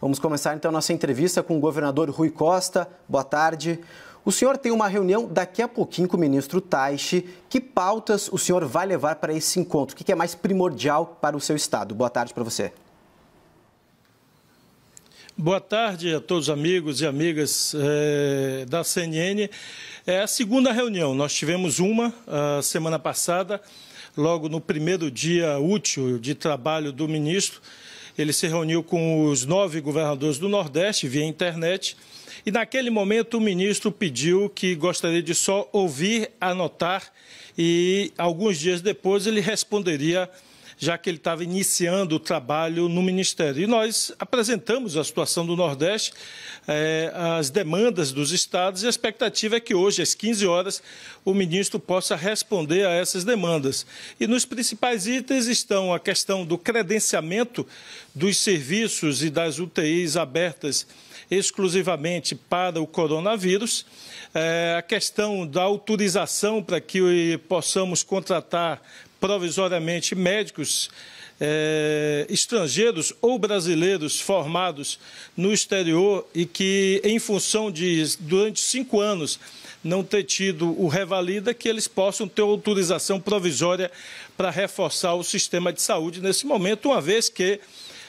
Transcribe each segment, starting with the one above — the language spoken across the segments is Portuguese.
Vamos começar então nossa entrevista com o governador Rui Costa. Boa tarde. O senhor tem uma reunião daqui a pouquinho com o ministro Taixe. Que pautas o senhor vai levar para esse encontro? O que é mais primordial para o seu estado? Boa tarde para você. Boa tarde a todos amigos e amigas é, da CNN. É a segunda reunião. Nós tivemos uma a semana passada, logo no primeiro dia útil de trabalho do ministro ele se reuniu com os nove governadores do Nordeste via internet. E naquele momento o ministro pediu que gostaria de só ouvir, anotar e alguns dias depois ele responderia já que ele estava iniciando o trabalho no Ministério. E nós apresentamos a situação do Nordeste, eh, as demandas dos estados, e a expectativa é que hoje, às 15 horas, o ministro possa responder a essas demandas. E nos principais itens estão a questão do credenciamento dos serviços e das UTIs abertas exclusivamente para o coronavírus, eh, a questão da autorização para que possamos contratar provisoriamente médicos eh, estrangeiros ou brasileiros formados no exterior e que, em função de, durante cinco anos, não ter tido o Revalida, que eles possam ter autorização provisória para reforçar o sistema de saúde nesse momento, uma vez que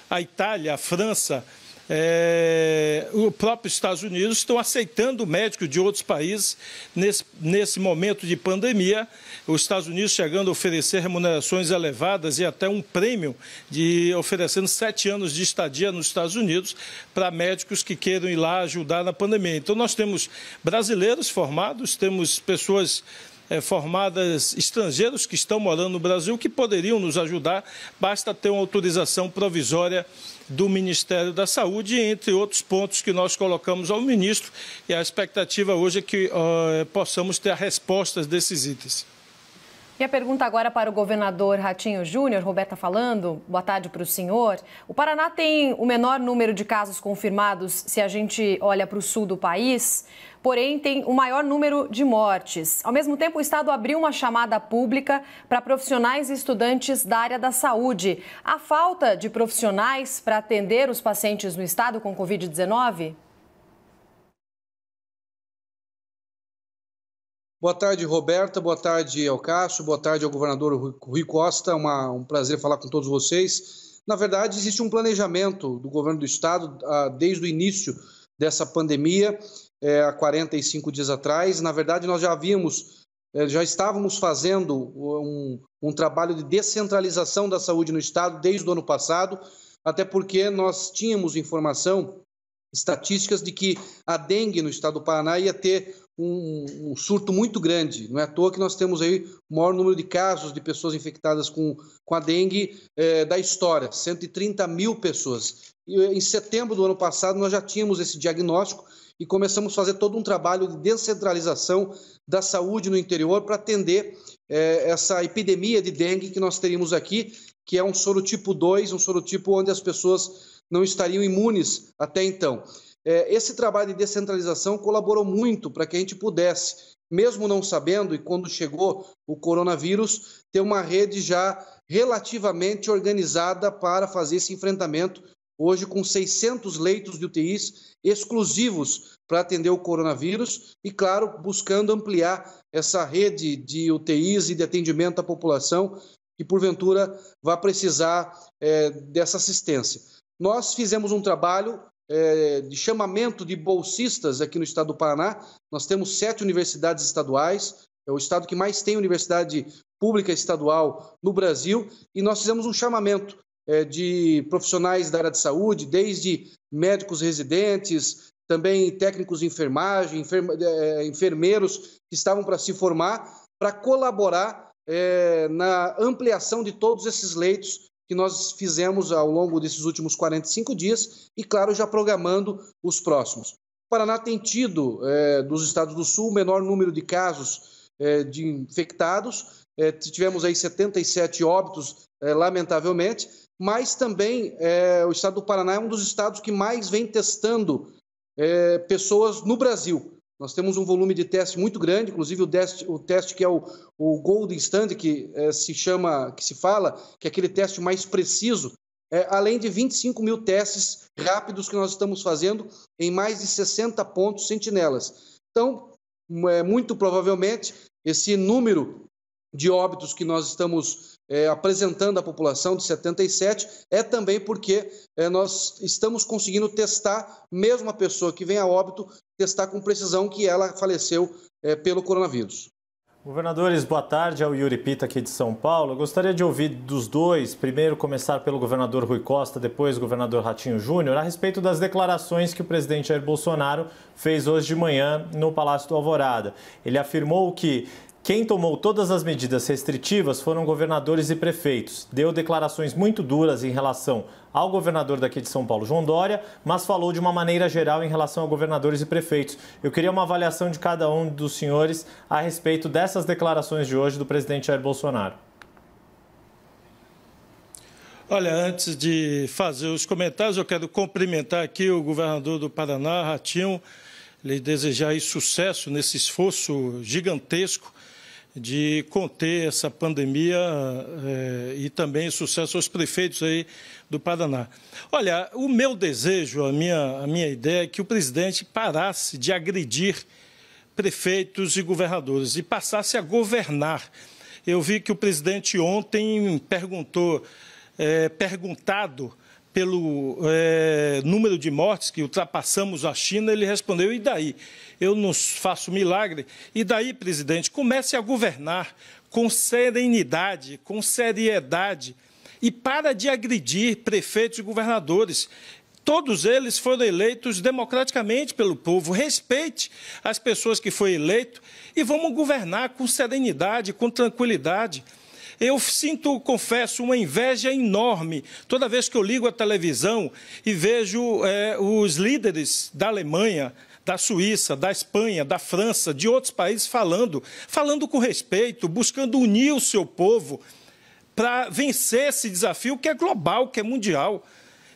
a Itália, a França, é, o próprio Estados Unidos estão aceitando médicos de outros países nesse, nesse momento de pandemia. Os Estados Unidos chegando a oferecer remunerações elevadas e até um prêmio de oferecendo sete anos de estadia nos Estados Unidos para médicos que queiram ir lá ajudar na pandemia. Então nós temos brasileiros formados, temos pessoas é, formadas estrangeiros que estão morando no Brasil que poderiam nos ajudar, basta ter uma autorização provisória do Ministério da Saúde, entre outros pontos que nós colocamos ao ministro. E a expectativa hoje é que uh, possamos ter respostas desses itens. E a pergunta agora para o governador Ratinho Júnior, Roberta falando, boa tarde para o senhor. O Paraná tem o menor número de casos confirmados se a gente olha para o sul do país, porém tem o maior número de mortes. Ao mesmo tempo, o Estado abriu uma chamada pública para profissionais e estudantes da área da saúde. A falta de profissionais para atender os pacientes no Estado com Covid-19? Boa tarde, Roberta. Boa tarde ao Cássio. Boa tarde ao governador Rui Costa. Uma, um prazer falar com todos vocês. Na verdade, existe um planejamento do governo do estado ah, desde o início dessa pandemia, é, há 45 dias atrás. Na verdade, nós já havíamos, eh, já estávamos fazendo um, um trabalho de descentralização da saúde no estado desde o ano passado, até porque nós tínhamos informação estatísticas de que a dengue no estado do Paraná ia ter um, um, surto muito grande. Não é à toa que nós temos aí o maior número de casos de pessoas infectadas com, com a dengue eh, da história, 130 mil pessoas. E, eh, em setembro do ano passado nós já tínhamos esse diagnóstico e começamos a fazer todo um trabalho de descentralização da saúde no interior para atender eh, essa epidemia de dengue que nós teríamos aqui, que é um sorotipo 2, um sorotipo onde as pessoas não estariam imunes até então é, esse trabalho de descentralização colaborou muito para que a gente pudesse, mesmo não sabendo, e quando chegou o coronavírus, ter uma rede já relativamente organizada para fazer esse enfrentamento hoje com 600 leitos de UTIs exclusivos para atender o coronavírus e, claro, buscando ampliar essa rede de UTIs e de atendimento à população que, porventura, vai precisar é, dessa assistência. Nós fizemos um trabalho é, de chamamento de bolsistas aqui no estado do Paraná. Nós temos sete universidades estaduais, é o estado que mais tem universidade pública estadual no Brasil, e nós fizemos um chamamento é, de profissionais da área de saúde, desde médicos residentes, também técnicos de enfermagem, é, enfermeiros que estavam para se formar, para colaborar é, na ampliação de todos esses leitos que nós fizemos ao longo desses últimos 45 dias e, claro, já programando os próximos. O Paraná tem tido, é, dos estados do Sul, o menor número de casos é, de infectados. É, tivemos aí 77 óbitos, é, lamentavelmente, mas também é, o estado do Paraná é um dos estados que mais vem testando é, pessoas no Brasil. Nós temos um volume de teste muito grande, inclusive o teste, o teste que é o, o Golden Standard, que é, se chama, que se fala, que é aquele teste mais preciso, é, além de 25 mil testes rápidos que nós estamos fazendo em mais de 60 pontos sentinelas. Então, hum, é, muito provavelmente, esse número de óbitos que nós estamos é, apresentando à população de 77 é também porque é, nós estamos conseguindo testar mesmo a pessoa que vem a óbito testar com precisão que ela faleceu é, pelo coronavírus. Governadores, boa tarde. É o Yuri Pita aqui de São Paulo. Eu gostaria de ouvir dos dois, primeiro começar pelo governador Rui Costa, depois o governador Ratinho Júnior, a respeito das declarações que o presidente Jair Bolsonaro fez hoje de manhã no Palácio do Alvorada. Ele afirmou que quem tomou todas as medidas restritivas foram governadores e prefeitos. Deu declarações muito duras em relação ao governador daqui de São Paulo, João Dória, mas falou de uma maneira geral em relação a governadores e prefeitos. Eu queria uma avaliação de cada um dos senhores a respeito dessas declarações de hoje do presidente Jair Bolsonaro. Olha, antes de fazer os comentários, eu quero cumprimentar aqui o governador do Paraná, Ratinho, lhe desejar sucesso nesse esforço gigantesco de conter essa pandemia eh, e também sucesso aos prefeitos aí do Paraná. Olha, o meu desejo, a minha, a minha ideia é que o presidente parasse de agredir prefeitos e governadores e passasse a governar. Eu vi que o presidente ontem perguntou, eh, perguntado pelo é, número de mortes que ultrapassamos a China, ele respondeu: e daí? Eu não faço milagre. E daí, presidente, comece a governar com serenidade, com seriedade e para de agredir prefeitos e governadores. Todos eles foram eleitos democraticamente pelo povo. Respeite as pessoas que foi eleito e vamos governar com serenidade, com tranquilidade. Eu sinto, confesso, uma inveja enorme toda vez que eu ligo a televisão e vejo é, os líderes da Alemanha, da Suíça, da Espanha, da França, de outros países falando, falando com respeito, buscando unir o seu povo para vencer esse desafio que é global, que é mundial.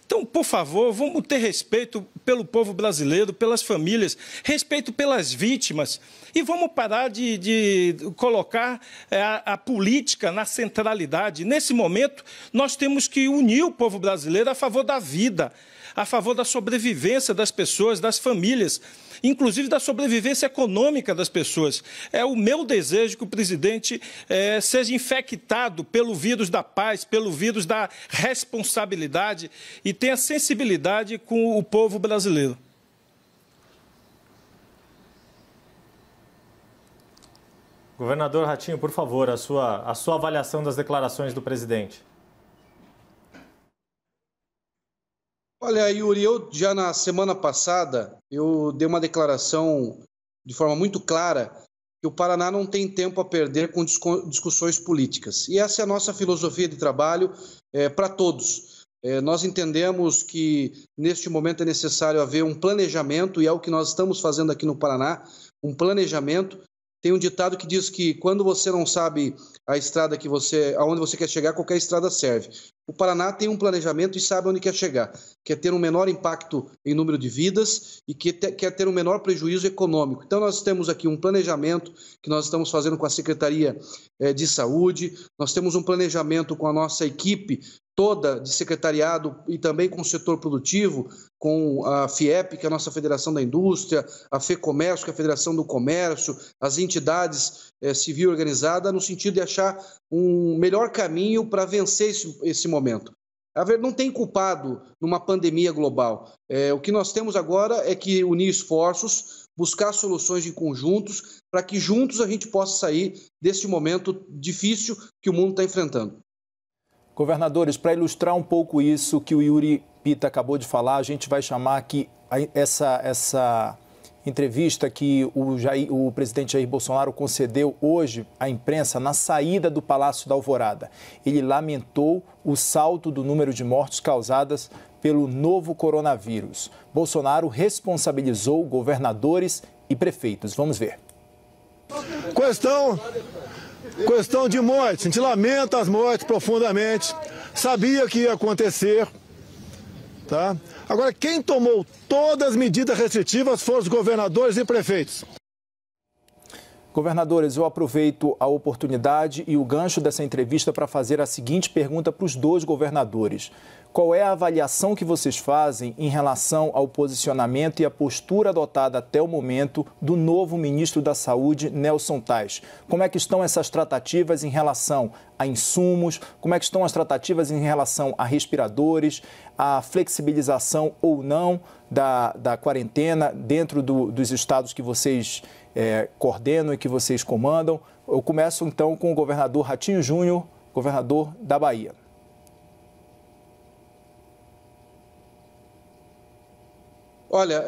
Então, por favor, vamos ter respeito pelo povo brasileiro, pelas famílias, respeito pelas vítimas e vamos parar de, de colocar é, a, a política na centralidade. Nesse momento, nós temos que unir o povo brasileiro a favor da vida a favor da sobrevivência das pessoas, das famílias, inclusive da sobrevivência econômica das pessoas. É o meu desejo que o presidente eh, seja infectado pelo vírus da paz, pelo vírus da responsabilidade e tenha sensibilidade com o povo brasileiro. Governador Ratinho, por favor, a sua, a sua avaliação das declarações do presidente. Olha, Yuri, eu já na semana passada eu dei uma declaração de forma muito clara que o Paraná não tem tempo a perder com discussões políticas. E essa é a nossa filosofia de trabalho é, para todos. É, nós entendemos que neste momento é necessário haver um planejamento, e é o que nós estamos fazendo aqui no Paraná um planejamento. Tem um ditado que diz que quando você não sabe a estrada que você, aonde você quer chegar, qualquer estrada serve o Paraná tem um planejamento e sabe onde quer chegar. Quer é ter um menor impacto em número de vidas e que quer ter um menor prejuízo econômico. Então, nós temos aqui um planejamento que nós estamos fazendo com a Secretaria eh, de Saúde, nós temos um planejamento com a nossa equipe toda de secretariado e também com o setor produtivo, com a FIEP, que é a nossa Federação da Indústria, a FEComércio, que é a Federação do Comércio, as entidades é, civil organizada, no sentido de achar um melhor caminho para vencer esse, esse momento. A ver, não tem culpado numa pandemia global. É, o que nós temos agora é que unir esforços, buscar soluções em conjuntos, para que juntos a gente possa sair desse momento difícil que o mundo está enfrentando. Governadores, para ilustrar um pouco isso que o Yuri Pita acabou de falar, a gente vai chamar aqui essa, essa entrevista que o, Jair, o presidente Jair Bolsonaro concedeu hoje à imprensa na saída do Palácio da Alvorada. Ele lamentou o salto do número de mortes causadas pelo novo coronavírus. Bolsonaro responsabilizou governadores e prefeitos. Vamos ver. Questão Questão de morte, a gente lamenta as mortes profundamente, sabia que ia acontecer, tá? Agora, quem tomou todas as medidas restritivas foram os governadores e prefeitos. Governadores, eu aproveito a oportunidade e o gancho dessa entrevista para fazer a seguinte pergunta para os dois governadores. Qual é a avaliação que vocês fazem em relação ao posicionamento e a postura adotada até o momento do novo ministro da Saúde, Nelson Tais? Como é que estão essas tratativas em relação a insumos? Como é que estão as tratativas em relação a respiradores, a flexibilização ou não da, da quarentena dentro do, dos estados que vocês é, coordenam e que vocês comandam. Eu começo então com o governador Ratinho Júnior, governador da Bahia. Olha, é,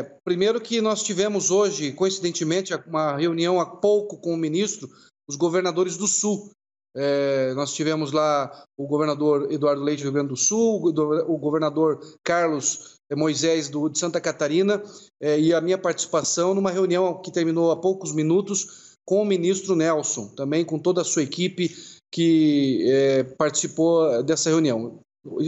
é, primeiro que nós tivemos hoje, coincidentemente, uma reunião há pouco com o ministro, os governadores do Sul. É, nós tivemos lá o governador Eduardo Leite do Rio Grande do Sul, o governador Carlos é, Moisés do, de Santa Catarina eh, e a minha participação numa reunião que terminou há poucos minutos com o ministro Nelson, também com toda a sua equipe que eh, participou dessa reunião.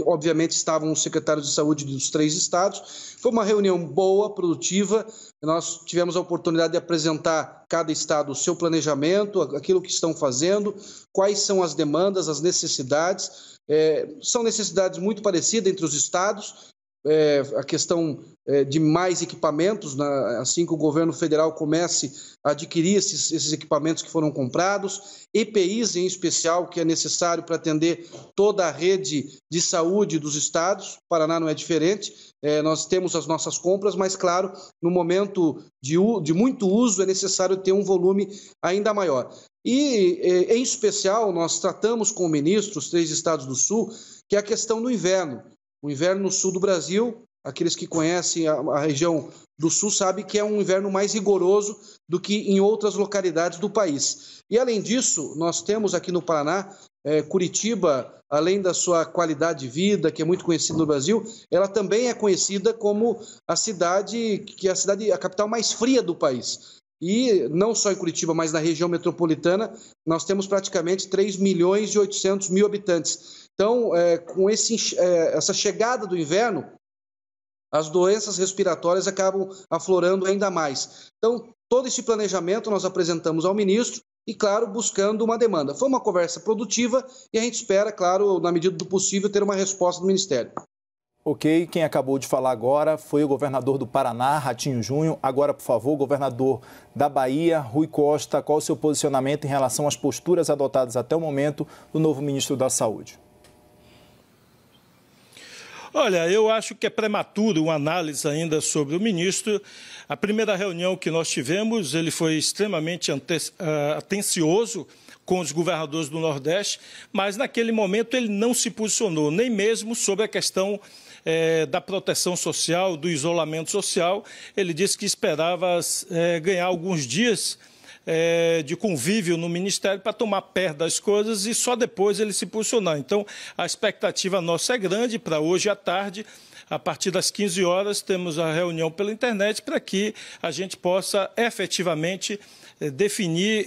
Obviamente estavam os secretários de saúde dos três estados. Foi uma reunião boa, produtiva. Nós tivemos a oportunidade de apresentar cada estado o seu planejamento, aquilo que estão fazendo, quais são as demandas, as necessidades. É, são necessidades muito parecidas entre os estados, é, a questão é, de mais equipamentos, na, né, assim que o governo federal comece a adquirir esses, esses equipamentos que foram comprados, EPIs em especial, que é necessário para atender toda a rede de saúde dos estados, Paraná não é diferente, é, nós temos as nossas compras, mas claro, no momento de, de muito uso é necessário ter um volume ainda maior. E, é, em especial, nós tratamos com o ministro os três estados do Sul, que é a questão do inverno. O inverno no sul do Brasil, aqueles que conhecem a, a região do sul sabem que é um inverno mais rigoroso do que em outras localidades do país. E além disso, nós temos aqui no Paraná é, Curitiba, além da sua qualidade de vida, que é muito conhecida no Brasil, ela também é conhecida como a cidade que é a cidade, a capital mais fria do país. E não só em Curitiba, mas na região metropolitana, nós temos praticamente 3 milhões e 800 mil habitantes. Então, é, com esse, é, essa chegada do inverno, as doenças respiratórias acabam aflorando ainda mais. Então, todo esse planejamento nós apresentamos ao ministro e, claro, buscando uma demanda. Foi uma conversa produtiva e a gente espera, claro, na medida do possível, ter uma resposta do Ministério. Ok, quem acabou de falar agora foi o governador do Paraná, Ratinho Junho. Agora, por favor, governador da Bahia, Rui Costa, qual o seu posicionamento em relação às posturas adotadas até o momento do novo ministro da Saúde? Olha, eu acho que é prematuro uma análise ainda sobre o ministro. A primeira reunião que nós tivemos, ele foi extremamente ah, atencioso com os governadores do Nordeste, mas naquele momento ele não se posicionou, nem mesmo sobre a questão é, da proteção social, do isolamento social. Ele disse que esperava é, ganhar alguns dias é, de convívio no Ministério para tomar pé das coisas e só depois ele se posicionar. Então, a expectativa nossa é grande para hoje à tarde. A partir das 15 horas, temos a reunião pela internet para que a gente possa efetivamente é, definir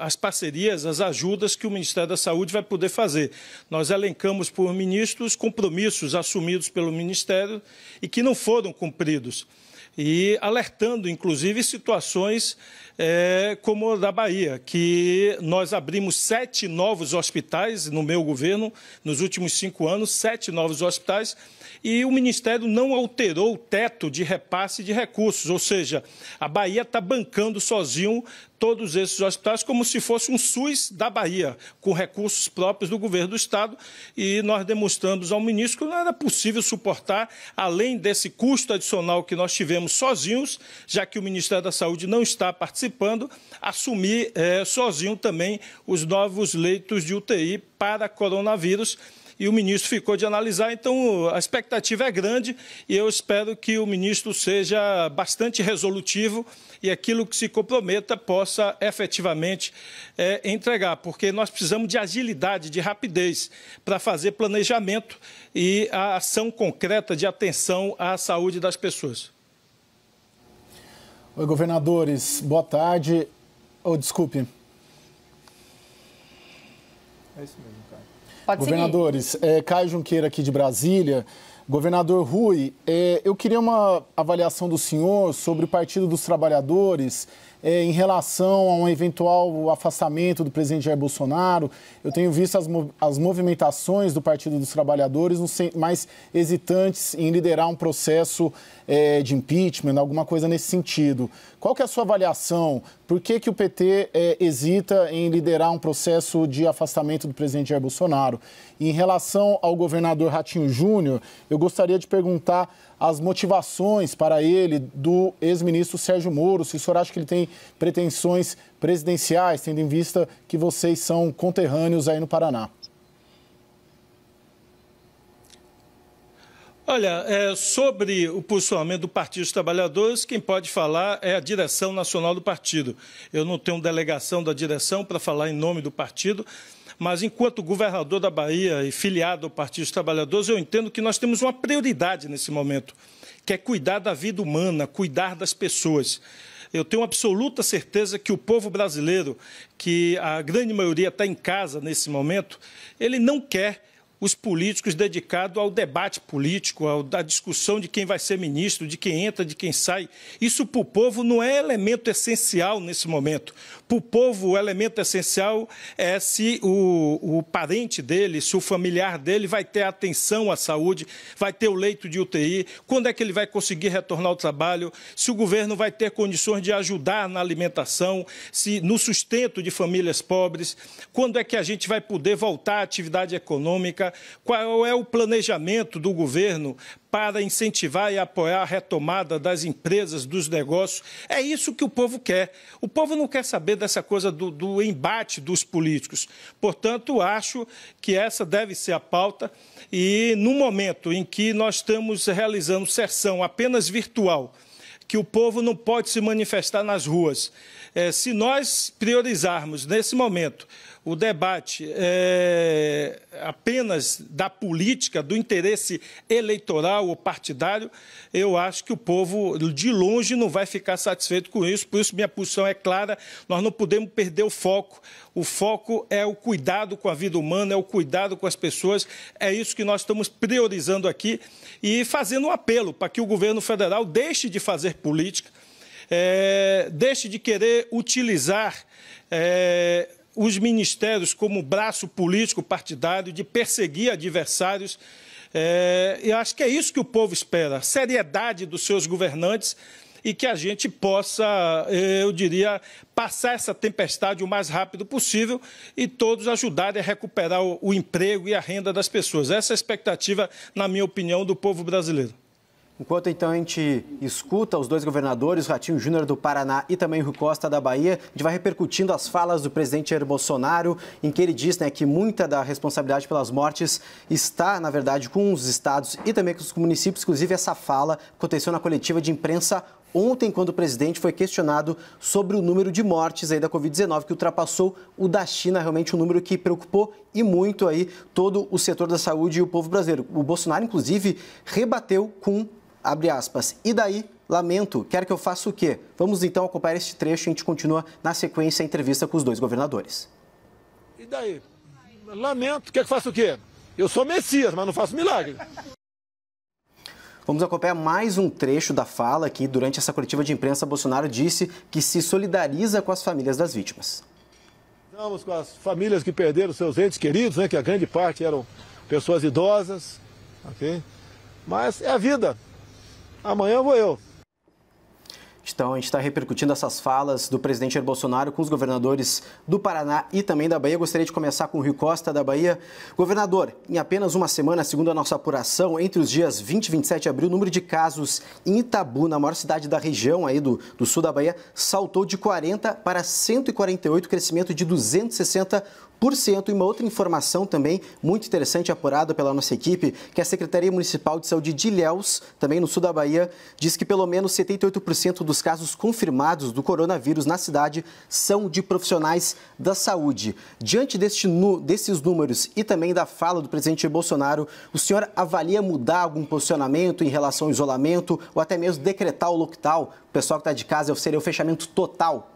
as parcerias, as ajudas que o Ministério da Saúde vai poder fazer. Nós elencamos por ministros compromissos assumidos pelo Ministério e que não foram cumpridos e alertando, inclusive, situações é, como a da Bahia, que nós abrimos sete novos hospitais no meu governo nos últimos cinco anos, sete novos hospitais e o Ministério não alterou o teto de repasse de recursos, ou seja, a Bahia está bancando sozinho todos esses hospitais como se fosse um SUS da Bahia, com recursos próprios do governo do Estado. E nós demonstramos ao ministro que não era possível suportar, além desse custo adicional que nós tivemos sozinhos, já que o Ministério da Saúde não está participando, assumir é, sozinho também os novos leitos de UTI para coronavírus e o ministro ficou de analisar. Então, a expectativa é grande e eu espero que o ministro seja bastante resolutivo e aquilo que se comprometa possa efetivamente é, entregar, porque nós precisamos de agilidade, de rapidez para fazer planejamento e a ação concreta de atenção à saúde das pessoas. Oi, governadores, boa tarde. Oh, desculpe. É isso mesmo. Pode Governadores, é, Caio Junqueira aqui de Brasília. Governador Rui, é, eu queria uma avaliação do senhor sobre o Partido dos Trabalhadores é, em relação a um eventual afastamento do presidente Jair Bolsonaro. Eu tenho visto as, as movimentações do Partido dos Trabalhadores mais hesitantes em liderar um processo é, de impeachment, alguma coisa nesse sentido. Qual que é a sua avaliação? Por que, que o PT é, hesita em liderar um processo de afastamento do presidente Jair Bolsonaro? E em relação ao governador Ratinho Júnior, eu gostaria de perguntar as motivações para ele do ex-ministro Sérgio Moro, se o senhor acha que ele tem pretensões presidenciais, tendo em vista que vocês são conterrâneos aí no Paraná. Olha, é, sobre o posicionamento do Partido dos Trabalhadores, quem pode falar é a direção nacional do partido. Eu não tenho delegação da direção para falar em nome do partido, mas enquanto governador da Bahia e filiado ao Partido dos Trabalhadores, eu entendo que nós temos uma prioridade nesse momento, que é cuidar da vida humana, cuidar das pessoas. Eu tenho absoluta certeza que o povo brasileiro, que a grande maioria está em casa nesse momento, ele não quer os políticos dedicados ao debate político, à discussão de quem vai ser ministro, de quem entra, de quem sai. Isso para o povo não é elemento essencial nesse momento para o povo, o elemento essencial é se o, o parente dele, se o familiar dele vai ter atenção à saúde, vai ter o leito de UTI, quando é que ele vai conseguir retornar ao trabalho, se o governo vai ter condições de ajudar na alimentação, se no sustento de famílias pobres, quando é que a gente vai poder voltar à atividade econômica, qual é o planejamento do governo para incentivar e apoiar a retomada das empresas, dos negócios. É isso que o povo quer. O povo não quer saber dessa coisa do, do embate dos políticos. Portanto, acho que essa deve ser a pauta. E no momento em que nós estamos realizando sessão apenas virtual, que o povo não pode se manifestar nas ruas, é, se nós priorizarmos nesse momento o debate é, apenas da política, do interesse eleitoral ou partidário, eu acho que o povo, de longe, não vai ficar satisfeito com isso. Por isso, minha posição é clara: nós não podemos perder o foco. O foco é o cuidado com a vida humana, é o cuidado com as pessoas. É isso que nós estamos priorizando aqui e fazendo um apelo para que o governo federal deixe de fazer política. É, deixe de querer utilizar é, os ministérios como braço político partidário de perseguir adversários. É, eu acho que é isso que o povo espera, seriedade dos seus governantes e que a gente possa, é, eu diria, passar essa tempestade o mais rápido possível e todos ajudarem a recuperar o, o emprego e a renda das pessoas. Essa é a expectativa, na minha opinião, do povo brasileiro. Enquanto então a gente escuta os dois governadores, Ratinho Júnior do Paraná e também Rui Costa da Bahia, a gente vai repercutindo as falas do presidente Jair Bolsonaro, em que ele diz né, que muita da responsabilidade pelas mortes está, na verdade, com os estados e também com os municípios. Inclusive, essa fala aconteceu na coletiva de imprensa ontem, quando o presidente foi questionado sobre o número de mortes aí da Covid-19, que ultrapassou o da China, realmente um número que preocupou e muito aí todo o setor da saúde e o povo brasileiro. O Bolsonaro, inclusive, rebateu com abre aspas, e daí lamento, quer que eu faça o quê? Vamos então acompanhar este trecho e a gente continua na sequência a entrevista com os dois governadores. E daí? Lamento, quer que faça o quê? Eu sou Messias, mas não faço milagre. Vamos acompanhar mais um trecho da fala que, durante essa coletiva de imprensa, Bolsonaro disse que se solidariza com as famílias das vítimas. Estamos com as famílias que perderam seus entes queridos, né, que a grande parte eram pessoas idosas, ok? Mas é a vida, amanhã vou eu. Então, a gente está repercutindo essas falas do presidente Jair Bolsonaro com os governadores do Paraná e também da Bahia. Gostaria de começar com o Rio Costa, da Bahia. Governador, em apenas uma semana, segundo a nossa apuração, entre os dias 20 e 27 de abril, o número de casos em Itabu, na maior cidade da região aí do, do sul da Bahia, saltou de 40 para 148, crescimento de 260 e uma outra informação também muito interessante apurada pela nossa equipe, que a Secretaria Municipal de Saúde de Ilhéus, também no sul da Bahia, diz que pelo menos 78% dos casos confirmados do coronavírus na cidade são de profissionais da saúde. Diante deste, desses números e também da fala do presidente Bolsonaro, o senhor avalia mudar algum posicionamento em relação ao isolamento ou até mesmo decretar o lockdown? O pessoal que está de casa seria o fechamento total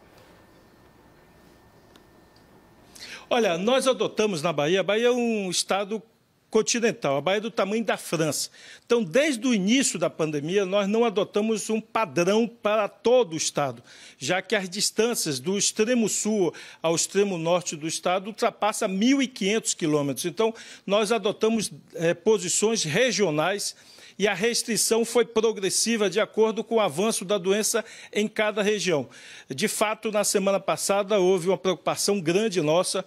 Olha, nós adotamos na Bahia, a Bahia é um estado continental, a Bahia é do tamanho da França. Então, desde o início da pandemia, nós não adotamos um padrão para todo o estado, já que as distâncias do extremo sul ao extremo norte do estado ultrapassam 1.500 quilômetros. Então, nós adotamos é, posições regionais e a restrição foi progressiva de acordo com o avanço da doença em cada região. De fato, na semana passada houve uma preocupação grande nossa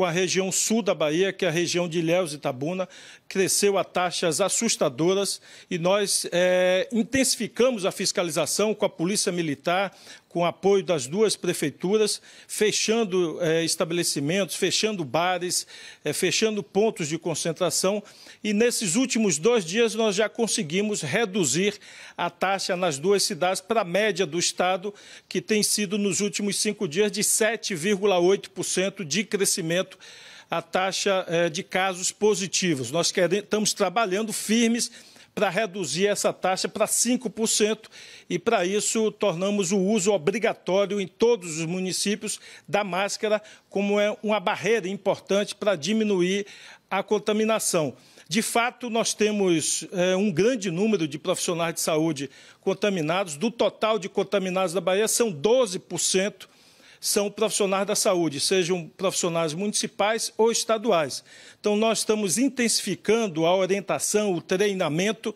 com a região sul da Bahia, que é a região de Ilhéus e Tabuna cresceu a taxas assustadoras e nós é, intensificamos a fiscalização com a Polícia Militar, com apoio das duas prefeituras, fechando é, estabelecimentos, fechando bares, é, fechando pontos de concentração. E nesses últimos dois dias nós já conseguimos reduzir a taxa nas duas cidades para a média do estado, que tem sido nos últimos cinco dias de 7,8% de crescimento a taxa eh, de casos positivos. Nós queremos, estamos trabalhando firmes para reduzir essa taxa para 5% e, para isso, tornamos o uso obrigatório em todos os municípios da máscara, como é uma barreira importante para diminuir a contaminação. De fato, nós temos é, um grande número de profissionais de saúde contaminados. Do total de contaminados da Bahia, são 12% são profissionais da saúde, sejam profissionais municipais ou estaduais. Então, nós estamos intensificando a orientação, o treinamento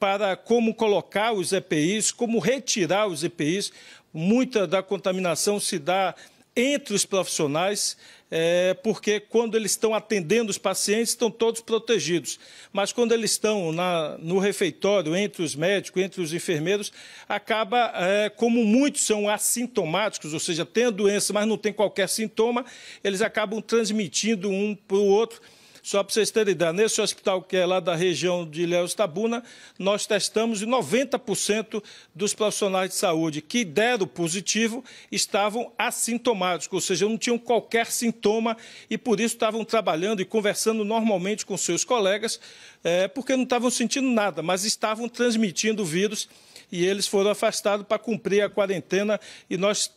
para como colocar os EPIs, como retirar os EPIs. Muita da contaminação se dá entre os profissionais é, porque quando eles estão atendendo os pacientes, estão todos protegidos. Mas quando eles estão na, no refeitório, entre os médicos, entre os enfermeiros, acaba, é, como muitos são assintomáticos, ou seja, têm a doença, mas não tem qualquer sintoma, eles acabam transmitindo um para o outro só para vocês terem ideia, nesse hospital que é lá da região de Ilhéus Tabuna, nós testamos 90% dos profissionais de saúde que deram positivo estavam assintomáticos, ou seja, não tinham qualquer sintoma e por isso estavam trabalhando e conversando normalmente com seus colegas, é, porque não estavam sentindo nada, mas estavam transmitindo o vírus e eles foram afastados para cumprir a quarentena e nós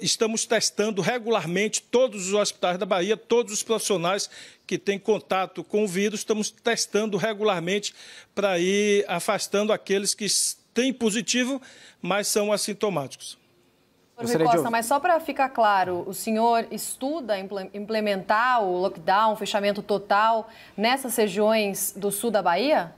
estamos testando regularmente todos os hospitais da Bahia, todos os profissionais que têm contato com o vírus, estamos testando regularmente para ir afastando aqueles que têm positivo, mas são assintomáticos. Costa, mas só para ficar claro, o senhor estuda implementar o lockdown, o fechamento total nessas regiões do sul da Bahia?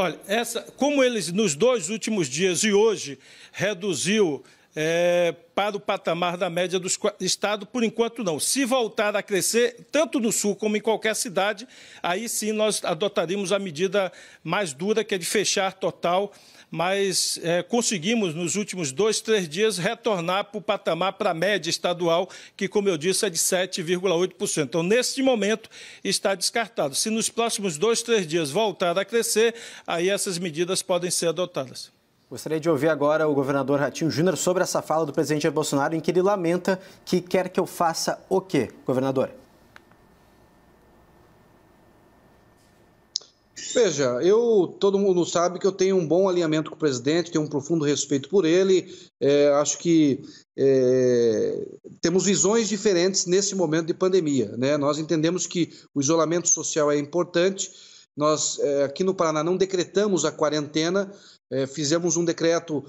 Olha, essa, como eles nos dois últimos dias e hoje reduziu é, para o patamar da média do Estado, por enquanto não. Se voltar a crescer, tanto no Sul como em qualquer cidade, aí sim nós adotaríamos a medida mais dura, que é de fechar total mas é, conseguimos nos últimos dois, três dias retornar para o patamar, para a média estadual, que, como eu disse, é de 7,8%. Então, neste momento, está descartado. Se nos próximos dois, três dias voltar a crescer, aí essas medidas podem ser adotadas. Gostaria de ouvir agora o governador Ratinho Júnior sobre essa fala do presidente Bolsonaro em que ele lamenta que quer que eu faça o quê, governador? Veja, eu todo mundo sabe que eu tenho um bom alinhamento com o presidente, tenho um profundo respeito por ele. É, acho que é, temos visões diferentes nesse momento de pandemia. Né? Nós entendemos que o isolamento social é importante. Nós é, aqui no Paraná não decretamos a quarentena, é, fizemos um decreto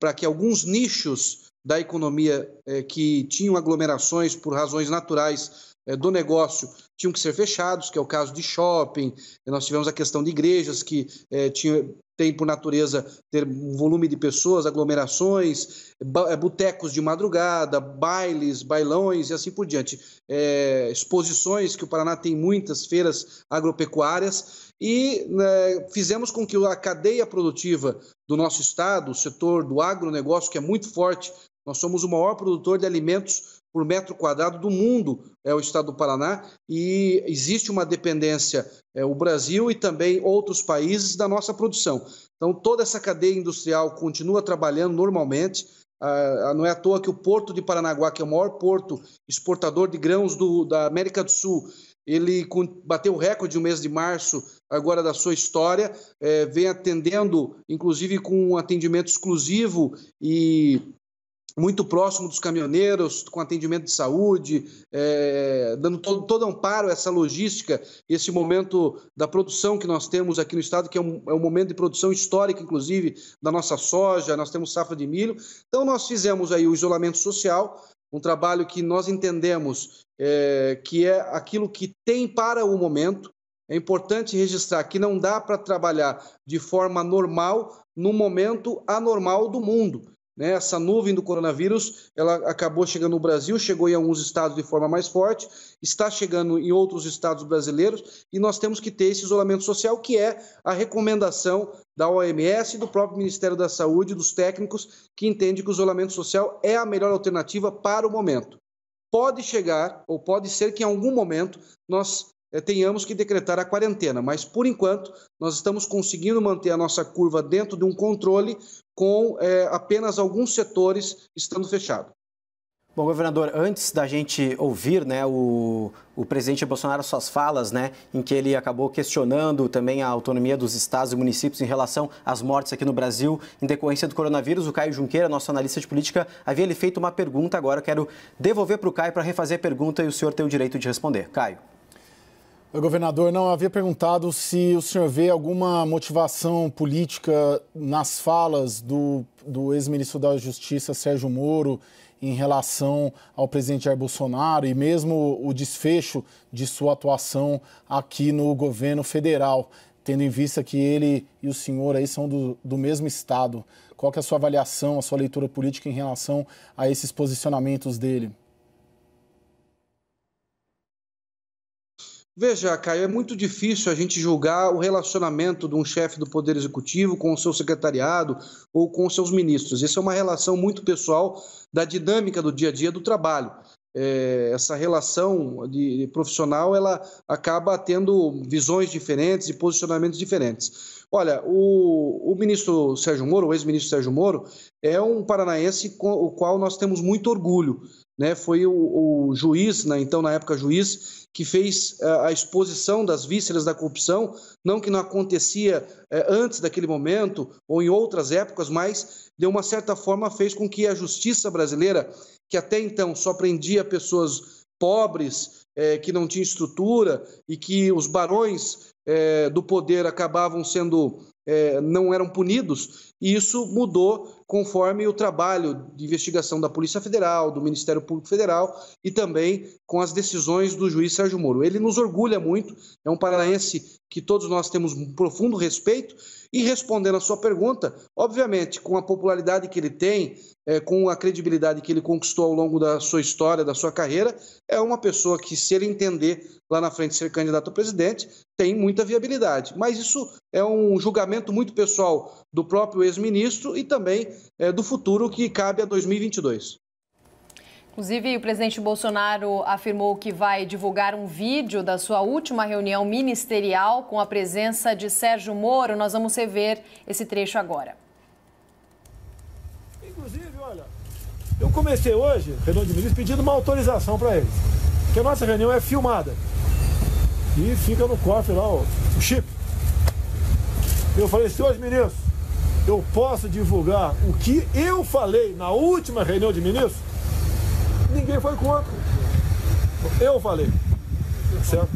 para que alguns nichos da economia é, que tinham aglomerações por razões naturais é, do negócio tinham que ser fechados, que é o caso de shopping, nós tivemos a questão de igrejas que é, tinha, tem por natureza ter um volume de pessoas, aglomerações, é, botecos de madrugada, bailes, bailões e assim por diante, é, exposições, que o Paraná tem muitas feiras agropecuárias, e né, fizemos com que a cadeia produtiva do nosso estado, o setor do agronegócio, que é muito forte, nós somos o maior produtor de alimentos por metro quadrado do mundo é o estado do Paraná e existe uma dependência é, o Brasil e também outros países da nossa produção. Então toda essa cadeia industrial continua trabalhando normalmente. Ah, ah não é à toa que o porto de Paranaguá, que é o maior porto exportador de grãos do, da América do Sul, ele bateu o recorde no mês de março agora da sua história, é, vem atendendo, inclusive com um atendimento exclusivo e muito próximo dos caminhoneiros, com atendimento de saúde, é, dando todo, todo amparo a essa logística, esse momento da produção que nós temos aqui no estado, que é um, é um momento de produção histórica, inclusive, da nossa soja, nós temos safra de milho. Então, nós fizemos aí o isolamento social, um trabalho que nós entendemos é, que é aquilo que tem para o momento, é importante registrar que não dá para trabalhar de forma normal no momento anormal do mundo. Né? Essa nuvem do coronavírus, ela acabou chegando no Brasil, chegou em alguns estados de forma mais forte, está chegando em outros estados brasileiros e nós temos que ter esse isolamento social, que é a recomendação da OMS do próprio Ministério da Saúde, dos técnicos, que entende que o isolamento social é a melhor alternativa para o momento. Pode chegar, ou pode ser que em algum momento nós é, tenhamos que decretar a quarentena, mas por enquanto nós estamos conseguindo manter a nossa curva dentro de um controle com é, apenas alguns setores estando fechados. Bom, governador, antes da gente ouvir né, o, o presidente Bolsonaro suas falas, né, em que ele acabou questionando também a autonomia dos estados e municípios em relação às mortes aqui no Brasil em decorrência do coronavírus, o Caio Junqueira, nosso analista de política, havia lhe feito uma pergunta. Agora eu quero devolver para o Caio para refazer a pergunta e o senhor tem o direito de responder. Caio. O governador, não havia perguntado se o senhor vê alguma motivação política nas falas do, do ex-ministro da Justiça, Sérgio Moro, em relação ao presidente Jair Bolsonaro e mesmo o desfecho de sua atuação aqui no governo federal, tendo em vista que ele e o senhor aí são do, do mesmo estado. Qual é a sua avaliação, a sua leitura política em relação a esses posicionamentos dele? Veja, Caio, é muito difícil a gente julgar o relacionamento de um chefe do Poder Executivo com o seu secretariado ou com os seus ministros. Isso é uma relação muito pessoal da dinâmica do dia a dia do trabalho. É, essa relação de, profissional ela acaba tendo visões diferentes e posicionamentos diferentes. Olha, o, o ministro Sérgio Moro, o ex-ministro Sérgio Moro, é um paranaense com o qual nós temos muito orgulho né, foi o, o, juiz, né, então na época juiz, que fez uh, a exposição das vísceras da corrupção, não que não acontecia uh, antes daquele momento ou em outras épocas, mas de uma certa forma fez com que a justiça brasileira, que até então só prendia pessoas pobres, uh, que não tinha estrutura e que os barões do poder acabavam sendo é, não eram punidos, e isso mudou conforme o trabalho de investigação da Polícia Federal, do Ministério Público Federal e também com as decisões do juiz Sérgio Moro. Ele nos orgulha muito, é um paranaense que todos nós temos um profundo respeito e respondendo à sua pergunta, obviamente, com a popularidade que ele tem, é, com a credibilidade que ele conquistou ao longo da sua história, da sua carreira, é uma pessoa que, se ele entender lá na frente ser candidato a presidente, tem muita viabilidade. Mas isso é um julgamento muito pessoal do próprio ex-ministro e também é, do futuro que cabe a 2022. Inclusive, o presidente Bolsonaro afirmou que vai divulgar um vídeo da sua última reunião ministerial com a presença de Sérgio Moro. Nós vamos rever esse trecho agora. Inclusive, olha, eu comecei hoje, reunião de ministros pedindo uma autorização para eles. Porque a nossa reunião é filmada. E fica no cofre lá o, o chip. Eu falei, senhores ministros, eu posso divulgar o que eu falei na última reunião de ministros? ninguém foi contra. Eu falei. Certo?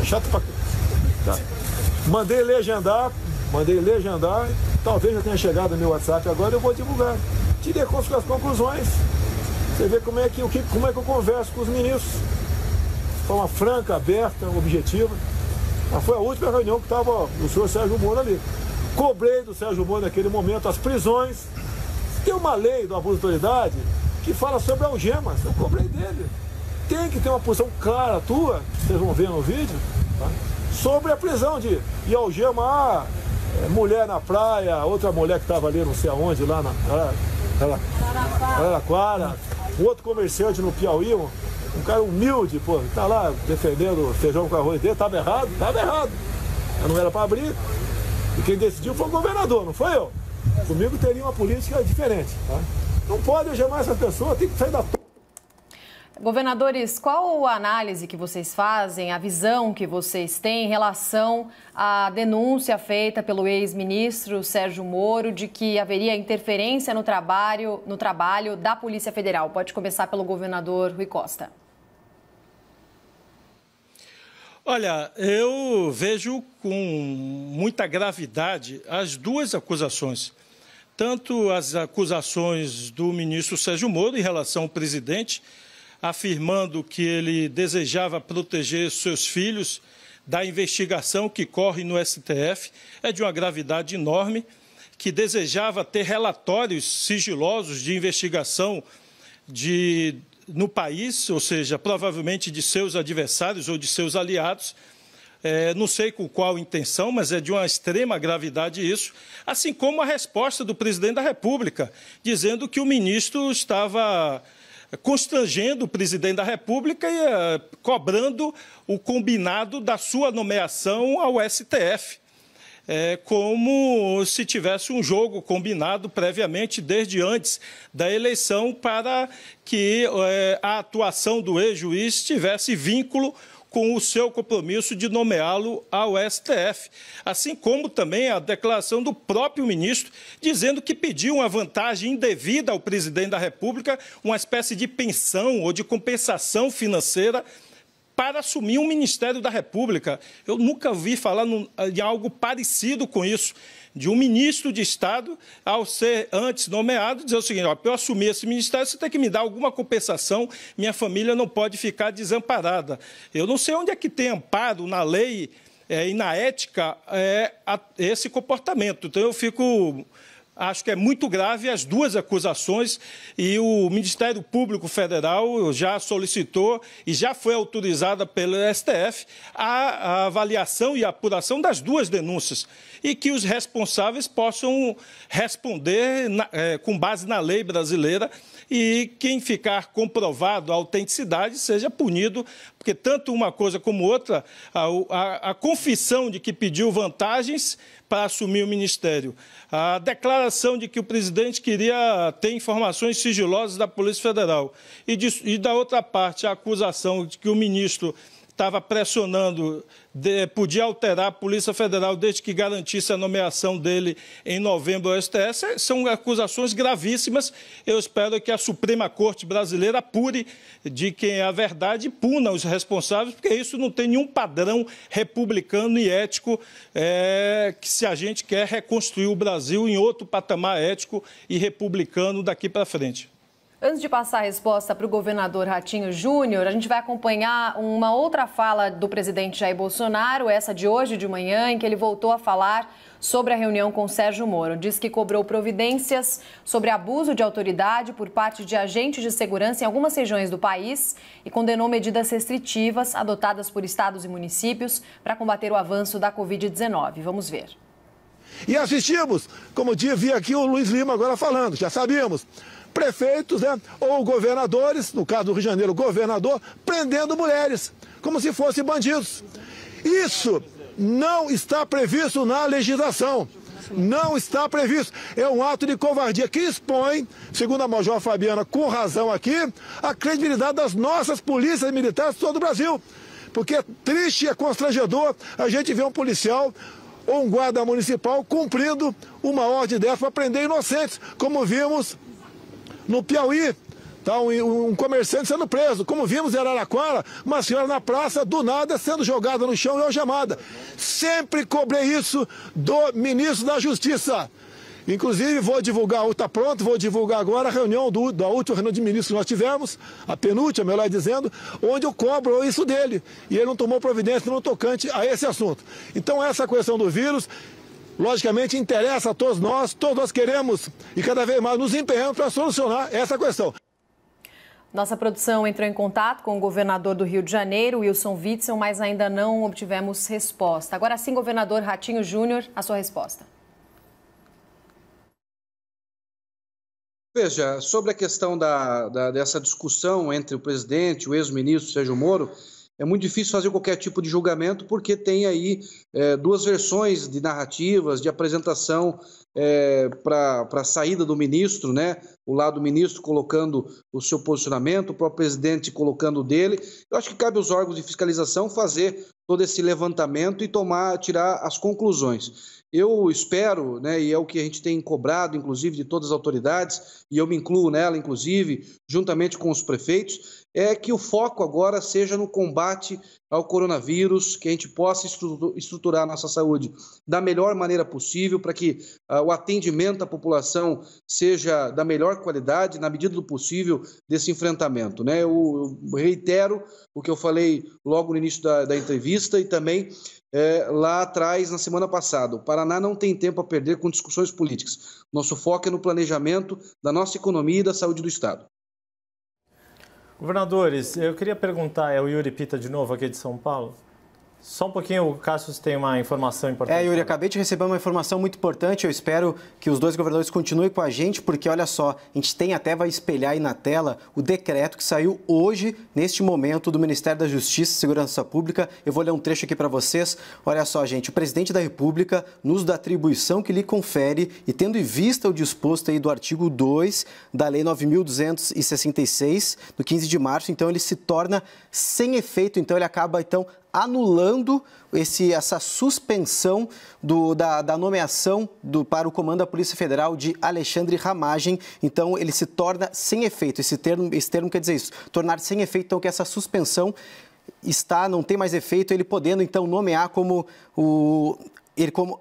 É chato pra. Tá. Mandei legendar, mandei legendar, talvez já tenha chegado no meu WhatsApp agora, eu vou divulgar. Tirei com as conclusões. Você vê como é que, o que, como é que eu converso com os ministros. Foi uma franca, aberta, objetiva. Mas foi a última reunião que estava o senhor Sérgio Moro ali. Cobrei do Sérgio Moro naquele momento as prisões tem uma lei do abuso de autoridade que fala sobre algemas, eu cobrei dele. Tem que ter uma posição clara tua, vocês vão ver no vídeo, tá? sobre a prisão de e algema ah, mulher na praia, outra mulher que estava ali não sei aonde, lá na Araraquara, um outro comerciante no Piauí, um, um cara humilde, pô, tá lá defendendo feijão com arroz dele, tava errado, tava errado. Eu não era para abrir. E quem decidiu foi o governador, não foi eu. Comigo teria uma política diferente. Tá? Não pode algemar essa pessoa, tem que sair da Governadores, qual a análise que vocês fazem, a visão que vocês têm em relação à denúncia feita pelo ex-ministro Sérgio Moro de que haveria interferência no trabalho, no trabalho da Polícia Federal? Pode começar pelo governador Rui Costa. Olha, eu vejo com muita gravidade as duas acusações. Tanto as acusações do ministro Sérgio Moro em relação ao presidente, afirmando que ele desejava proteger seus filhos da investigação que corre no STF, é de uma gravidade enorme, que desejava ter relatórios sigilosos de investigação de no país, ou seja, provavelmente de seus adversários ou de seus aliados. É, não sei com qual intenção, mas é de uma extrema gravidade isso. Assim como a resposta do presidente da República, dizendo que o ministro estava constrangendo o presidente da República e uh, cobrando o combinado da sua nomeação ao STF é, como se tivesse um jogo combinado previamente desde antes da eleição para que é, a atuação do ex-juiz tivesse vínculo com o seu compromisso de nomeá-lo ao STF, assim como também a declaração do próprio ministro dizendo que pediu uma vantagem indevida ao presidente da República, uma espécie de pensão ou de compensação financeira para assumir um Ministério da República. Eu nunca vi falar de algo parecido com isso, de um ministro de Estado, ao ser antes nomeado, dizer o seguinte: ó, para eu assumir esse ministério, você tem que me dar alguma compensação, minha família não pode ficar desamparada. Eu não sei onde é que tem amparo na lei é, e na ética é, a, esse comportamento. Então eu fico Acho que é muito grave as duas acusações e o Ministério Público Federal já solicitou e já foi autorizada pelo STF a, avaliação e apuração das duas denúncias e que os responsáveis possam responder na, é, com base na lei brasileira e quem ficar comprovado a autenticidade seja punido porque tanto uma coisa como outra, a, a, a confissão de que pediu vantagens para assumir o ministério, a declaração de que o presidente queria ter informações sigilosas da Polícia Federal e, de, e da outra parte, a acusação de que o ministro estava pressionando, de, podia alterar a Polícia Federal desde que garantisse a nomeação dele em novembro ao STS, são acusações gravíssimas. Eu espero que a Suprema Corte brasileira apure de quem é a verdade e puna os responsáveis, porque isso não tem nenhum padrão republicano e ético é, que se a gente quer reconstruir o Brasil em outro patamar ético e republicano daqui para frente. Antes de passar a resposta para o governador Ratinho Júnior, a gente vai acompanhar uma outra fala do presidente Jair Bolsonaro, essa de hoje de manhã, em que ele voltou a falar sobre a reunião com Sérgio Moro. Diz que cobrou providências sobre abuso de autoridade por parte de agentes de segurança em algumas regiões do país e condenou medidas restritivas adotadas por estados e municípios para combater o avanço da Covid-19. Vamos ver. E assistimos, como dia vi aqui o Luiz Lima agora falando, já sabíamos prefeitos né, ou governadores, no caso do Rio de Janeiro, governador, prendendo mulheres, como se fossem bandidos. Isso não está previsto na legislação. Não está previsto. É um ato de covardia que expõe, segundo a Major Fabiana, com razão aqui, a credibilidade das nossas polícias militares de todo o Brasil. Porque é triste e é constrangedor a gente ver um policial ou um guarda municipal cumprindo uma ordem dessa para prender inocentes, como vimos no Piauí, tá um, um, comerciante sendo preso. Como vimos em Araraquara, uma senhora na praça, do nada, sendo jogada no chão e algemada. Sempre cobrei isso do ministro da Justiça. Inclusive, vou divulgar, está pronto, vou divulgar agora a reunião do, da última reunião de ministros que nós tivemos, a penúltima, melhor dizendo, onde eu cobro isso dele. E ele não tomou providência no tocante a esse assunto. Então, essa questão do vírus logicamente, interessa a todos nós, todos nós queremos e cada vez mais nos empenhamos para solucionar essa questão. Nossa produção entrou em contato com o governador do Rio de Janeiro, Wilson Witzel, mas ainda não obtivemos resposta. Agora sim, governador Ratinho Júnior, a sua resposta. Veja, sobre a questão da, da dessa discussão entre o presidente e o ex-ministro Sérgio Moro, é muito difícil fazer qualquer tipo de julgamento, porque tem aí é, duas versões de narrativas, de apresentação é, para a saída do ministro, né? O lado do ministro colocando o seu posicionamento, o próprio presidente colocando o dele. Eu acho que cabe aos órgãos de fiscalização fazer todo esse levantamento e tomar, tirar as conclusões. Eu espero, né, e é o que a gente tem cobrado, inclusive, de todas as autoridades, e eu me incluo nela, inclusive, juntamente com os prefeitos, é que o foco agora seja no combate ao coronavírus, que a gente possa estruturar a nossa saúde da melhor maneira possível, para que uh, o atendimento à população seja da melhor qualidade, na medida do possível, desse enfrentamento. Né? Eu, eu reitero o que eu falei logo no início da, da entrevista e também é, lá atrás, na semana passada. O Paraná não tem tempo a perder com discussões políticas. Nosso foco é no planejamento da nossa economia e da saúde do Estado. Governadores, eu queria perguntar, é o Yuri Pita de novo aqui de São Paulo? Só um pouquinho, o Cássio tem uma informação importante. É, Yuri, acabei de receber uma informação muito importante. Eu espero que os dois governadores continuem com a gente, porque olha só, a gente tem até, vai espelhar aí na tela, o decreto que saiu hoje, neste momento, do Ministério da Justiça e Segurança Pública. Eu vou ler um trecho aqui para vocês. Olha só, gente, o presidente da República, no uso da atribuição que lhe confere e tendo em vista o disposto aí do artigo 2 da Lei 9.266, do 15 de março, então ele se torna sem efeito, então ele acaba, então, anulando esse, essa suspensão do, da, da, nomeação do, para o comando da Polícia Federal de Alexandre Ramagem. Então, ele se torna sem efeito. Esse termo, esse termo quer dizer isso, tornar sem efeito, então, que essa suspensão está, não tem mais efeito, ele podendo, então, nomear como o... Ele como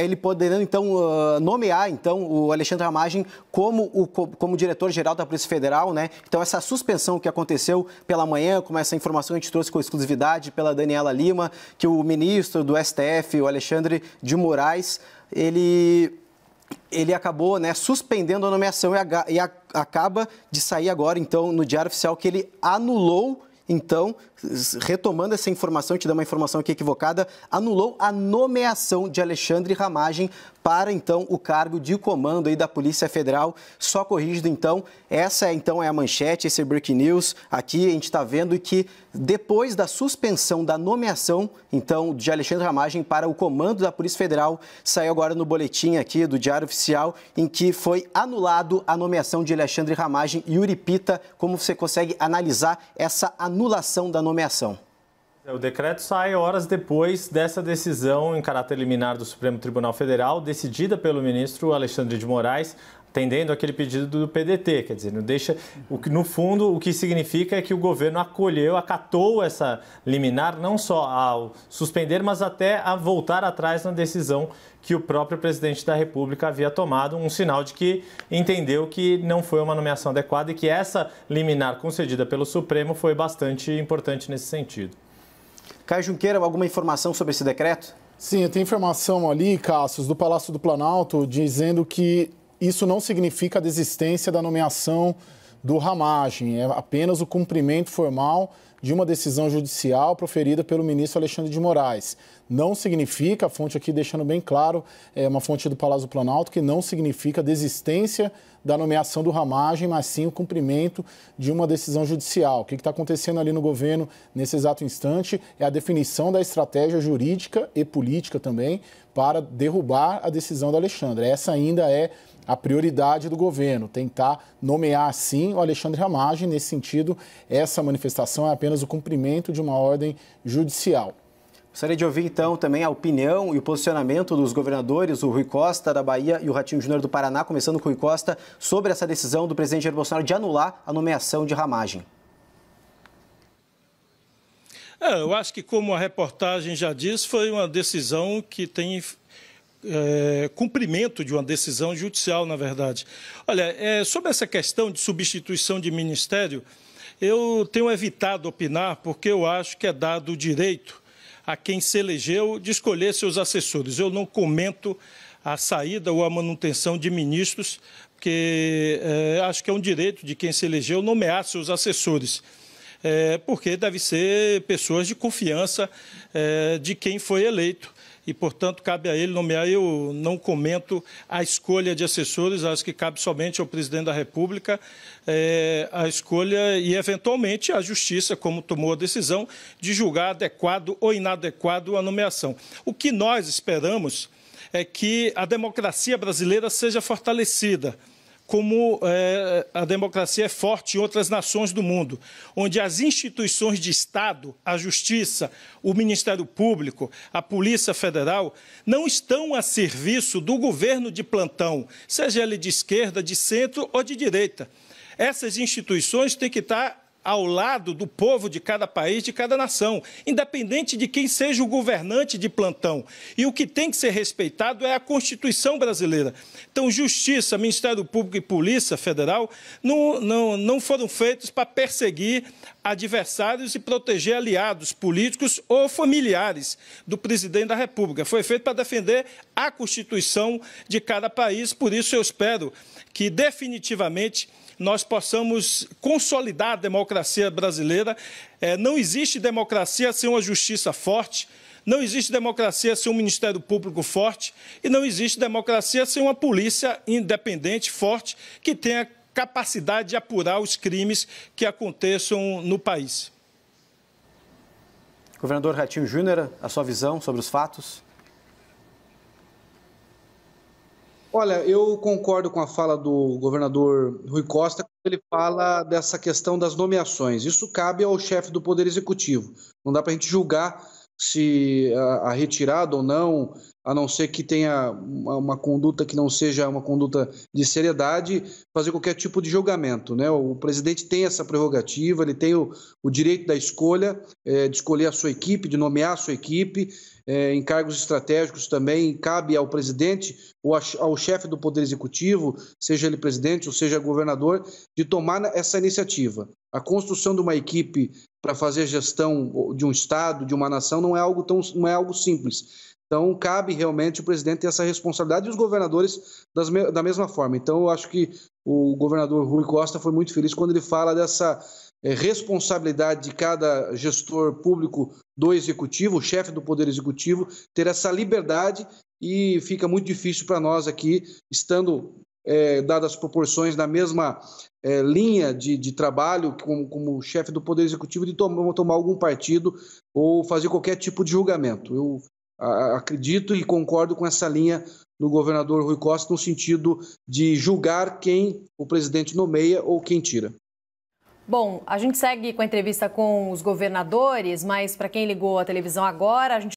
ele poderão então ah, nomear então o Alexandre Ramagem como o como diretor-geral da Polícia Federal, né? Então essa suspensão que aconteceu pela manhã, como essa informação a gente trouxe com exclusividade pela Daniela Lima, que o ministro do STF, o Alexandre de Moraes, ele ele acabou né, suspendendo a nomeação e, a, e a, acaba de sair agora, então, no Diário Oficial, que ele anulou, então, retomando essa informação, te dá uma informação aqui equivocada, anulou a nomeação de Alexandre Ramagem para então o cargo de comando aí da Polícia Federal. Só corrigido então, essa é, então é a manchete, esse é break news. Aqui a gente está vendo que depois da suspensão da nomeação então de Alexandre Ramagem para o comando da Polícia Federal, saiu agora no boletim aqui do Diário Oficial em que foi anulado a nomeação de Alexandre Ramagem e Uripita. Como você consegue analisar essa anulação da nomeação? nomeação. O decreto sai horas depois dessa decisão em caráter liminar do Supremo Tribunal Federal, decidida pelo ministro Alexandre de Moraes, atendendo aquele pedido do PDT, quer dizer, não deixa o que no fundo o que significa é que o governo acolheu, acatou essa liminar não só ao suspender, mas até a voltar atrás na decisão que o próprio presidente da República havia tomado, um sinal de que entendeu que não foi uma nomeação adequada e que essa liminar concedida pelo Supremo foi bastante importante nesse sentido. Caio Junqueira, alguma informação sobre esse decreto? Sim, tem informação ali, Cassius, do Palácio do Planalto, dizendo que isso não significa a desistência da nomeação do Ramagem, é apenas o cumprimento formal de uma decisão judicial proferida pelo ministro Alexandre de Moraes não significa, a fonte aqui deixando bem claro, é uma fonte do Palácio Planalto, que não significa desistência da nomeação do Ramagem, mas sim o cumprimento de uma decisão judicial. O que está acontecendo ali no governo nesse exato instante é a definição da estratégia jurídica e política também para derrubar a decisão do Alexandre. Essa ainda é a prioridade do governo, tentar nomear sim o Alexandre Ramagem. Nesse sentido, essa manifestação é apenas o cumprimento de uma ordem judicial. Gostaria de ouvir então também a opinião e o posicionamento dos governadores, o Rui Costa da Bahia e o Ratinho Júnior do Paraná, começando com o Rui Costa, sobre essa decisão do presidente Jair Bolsonaro de anular a nomeação de Ramagem. É, eu acho que, como a reportagem já diz, foi uma decisão que tem é, cumprimento de uma decisão judicial, na verdade. Olha, é, sobre essa questão de substituição de ministério, eu tenho evitado opinar porque eu acho que é dado o direito a quem se elegeu de escolher seus assessores. Eu não comento a saída ou a manutenção de ministros, porque é, acho que é um direito de quem se elegeu nomear seus assessores. É, porque deve ser pessoas de confiança é, de quem foi eleito e, portanto, cabe a ele nomear. Eu não comento a escolha de assessores, acho que cabe somente ao presidente da República é, a escolha e, eventualmente, a Justiça, como tomou a decisão, de julgar adequado ou inadequado a nomeação. O que nós esperamos é que a democracia brasileira seja fortalecida como é, a democracia é forte em outras nações do mundo, onde as instituições de Estado, a Justiça, o Ministério Público, a Polícia Federal, não estão a serviço do governo de plantão, seja ele de esquerda, de centro ou de direita. Essas instituições têm que estar ao lado do povo de cada país, de cada nação, independente de quem seja o governante de plantão. E o que tem que ser respeitado é a Constituição brasileira. Então, Justiça, Ministério Público e Polícia Federal não, não, não foram feitos para perseguir adversários e proteger aliados políticos ou familiares do presidente da República. Foi feito para defender a Constituição de cada país, por isso eu espero que definitivamente nós possamos consolidar a democracia brasileira. É, não existe democracia sem uma justiça forte. Não existe democracia sem um Ministério Público forte e não existe democracia sem uma polícia independente, forte, que tenha capacidade de apurar os crimes que aconteçam no país. Governador Ratinho Júnior, a sua visão sobre os fatos? Olha, eu concordo com a fala do governador Rui Costa quando ele fala dessa questão das nomeações. Isso cabe ao chefe do Poder Executivo. Não dá para a gente julgar se a, retirada ou não a não ser que tenha uma, uma, conduta que não seja uma conduta de seriedade, fazer qualquer tipo de julgamento. Né? O presidente tem essa prerrogativa, ele tem o, o direito da escolha, é, de escolher a sua equipe, de nomear a sua equipe, é, em cargos estratégicos também, cabe ao presidente ou ao chefe do Poder Executivo, seja ele presidente ou seja governador, de tomar essa iniciativa. A construção de uma equipe para fazer gestão de um Estado, de uma nação, não é algo, tão, não é algo simples então, cabe realmente o presidente ter essa responsabilidade e os governadores das, da mesma forma. Então, eu acho que o governador Rui Costa foi muito feliz quando ele fala dessa é, responsabilidade de cada gestor público do executivo, o chefe do poder executivo, ter essa liberdade e fica muito difícil para nós aqui, estando é, dadas as proporções na mesma é, linha de, de, trabalho como, como chefe do Poder Executivo de tom, tomar algum partido ou fazer qualquer tipo de julgamento. Eu acredito e concordo com essa linha do governador Rui Costa no sentido de julgar quem o presidente nomeia ou quem tira. Bom, a gente segue com a entrevista com os governadores, mas para quem ligou a televisão agora, a gente